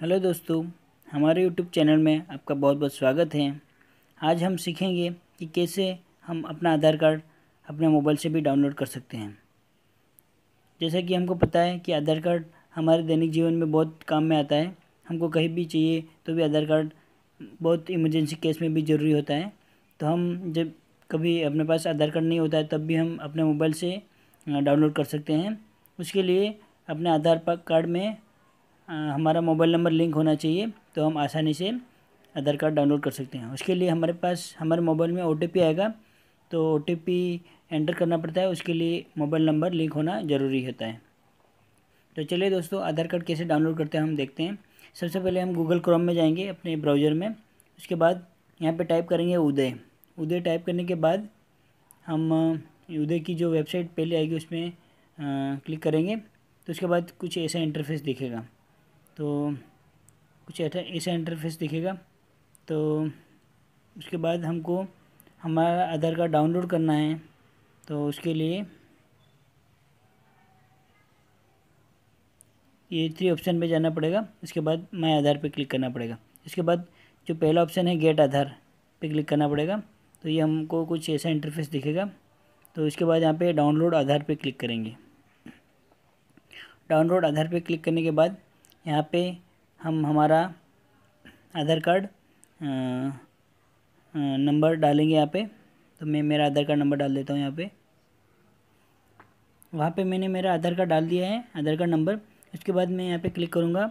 hello दोस्तों हमारे YouTube channel में आपका बहुत बहुत स्वागत है आज हम सीखेंगे कि कैसे हम अपना आधार कार्ड अपने मोबाइल से भी डाउनलोड कर सकते हैं जैसा कि हमको पता है कि आधार कार्ड हमारे दैनिक जीवन में बहुत काम में आता है हमको कहीं भी चाहिए तो भी आधार कार्ड बहुत इमरजेंसी केस में भी ज़रूरी होता है तो हम जब कभी अपने पास आधार कार्ड नहीं होता है तब भी हम अपने मोबाइल से डाउनलोड कर सकते हैं उसके लिए अपने आधार कार्ड में हमारा मोबाइल नंबर लिंक होना चाहिए तो हम आसानी से आधार कार्ड डाउनलोड कर सकते हैं उसके लिए हमारे पास हमारे मोबाइल में ओ आएगा तो ओ एंटर करना पड़ता है उसके लिए मोबाइल नंबर लिंक होना ज़रूरी होता है तो चलिए दोस्तों आधार कार्ड कैसे डाउनलोड करते हैं हम देखते हैं सबसे पहले हम गूगल क्रोम में जाएंगे अपने ब्राउज़र में उसके बाद यहाँ पे टाइप करेंगे उदय उदय टाइप करने के बाद हम उदय की जो वेबसाइट पहले आएगी उसमें आ, क्लिक करेंगे तो उसके बाद कुछ ऐसा इंटरफेस दिखेगा तो कुछ ऐसा इंटरफेस दिखेगा तो उसके बाद हमको हमारा आधार कार्ड डाउनलोड करना है तो उसके लिए ये थ्री ऑप्शन पे जाना पड़ेगा इसके बाद माय आधार पे क्लिक करना पड़ेगा इसके बाद जो पहला ऑप्शन है गेट आधार पे क्लिक करना पड़ेगा तो ये हमको कुछ ऐसा इंटरफेस दिखेगा तो इसके बाद यहाँ पे डाउनलोड आधार पे क्लिक करेंगे डाउनलोड आधार पे क्लिक करने के बाद यहाँ पे हम हमारा आधार कार्ड नंबर डालेंगे यहाँ पे तो मैं मेरा आधार कार्ड नंबर डाल देता हूँ यहाँ पे वहाँ पे मैंने मेरा आधार कार्ड डाल दिया है आधार कार्ड नंबर उसके बाद मैं यहाँ पे क्लिक करूँगा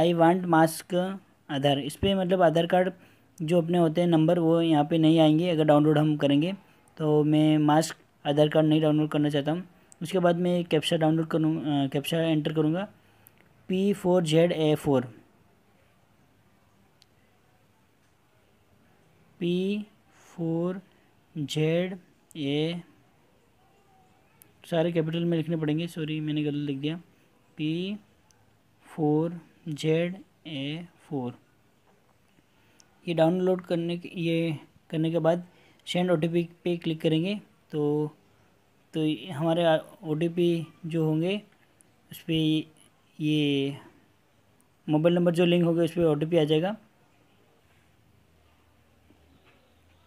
आई वांट मास्क आधार इस पर मतलब आधार कार्ड जो अपने होते हैं नंबर वो यहाँ पे नहीं आएंगे अगर डाउनलोड हम करेंगे तो मैं मास्क आधार कार्ड नहीं डाउनलोड करना चाहता हूँ उसके बाद मैं कैप्चा डाउनलोड करूँ कैप्चा एंटर करूँगा P four Z A four P four Z A सारे कैपिटल में लिखने पड़ेंगे सॉरी मैंने गलत लिख दिया P four Z A four ये डाउनलोड करने के ये करने के बाद सेंड ओ पे क्लिक करेंगे तो तो हमारे ओ जो होंगे उस पर ये मोबाइल नंबर जो लिंक होगा उस पर ओ आ जाएगा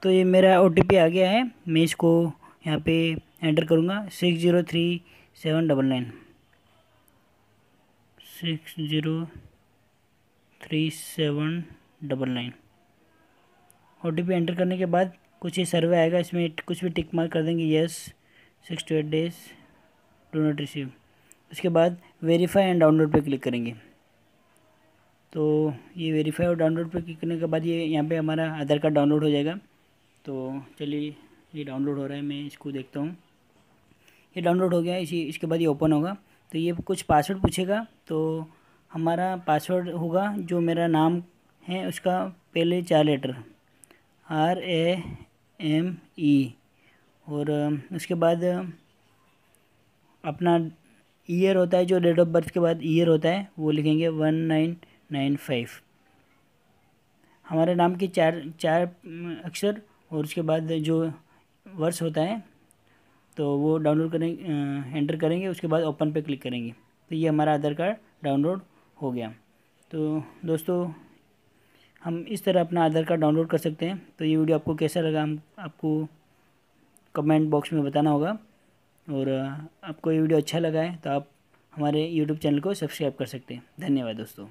तो ये मेरा ओ आ गया है मैं इसको यहाँ पे एंटर करूँगा six zero three seven double nine six zero three seven double nine O enter करने के बाद कुछ ही सर्वे आएगा इसमें कुछ भी टिक मार्क कर देंगे yes six two eight days do not receive उसके बाद वेरीफाई एंड डाउनलोड पे क्लिक करेंगे तो ये वेरीफाई और डाउनलोड पे क्लिक करने के बाद ये यहाँ पे हमारा आधार कार्ड डाउनलोड हो जाएगा तो चलिए ये डाउनलोड हो रहा है मैं इसको देखता हूँ ये डाउनलोड हो गया इसी इसके बाद ये ओपन होगा तो ये कुछ पासवर्ड पूछेगा तो हमारा पासवर्ड होगा जो मेरा नाम है उसका पहले चार letter R A M E और उसके बाद अपना ईयर होता है जो डेट ऑफ बर्थ के बाद ईयर होता है वो लिखेंगे वन नाइन नाइन फाइव हमारे नाम के चार चार अक्षर और उसके बाद जो वर्ष होता है तो वो डाउनलोड करें एंटर करेंगे उसके बाद ओपन पे क्लिक करेंगे तो ये हमारा आधार कार्ड डाउनलोड हो गया तो दोस्तों हम इस तरह अपना आधार कार्ड डाउनलोड कर सकते हैं तो ये वीडियो आपको कैसा लगा हम आपको कमेंट बॉक्स में बताना होगा और आपको ये वीडियो अच्छा लगा है तो आप हमारे यूट्यूब चैनल को सब्सक्राइब कर सकते हैं धन्यवाद दोस्तों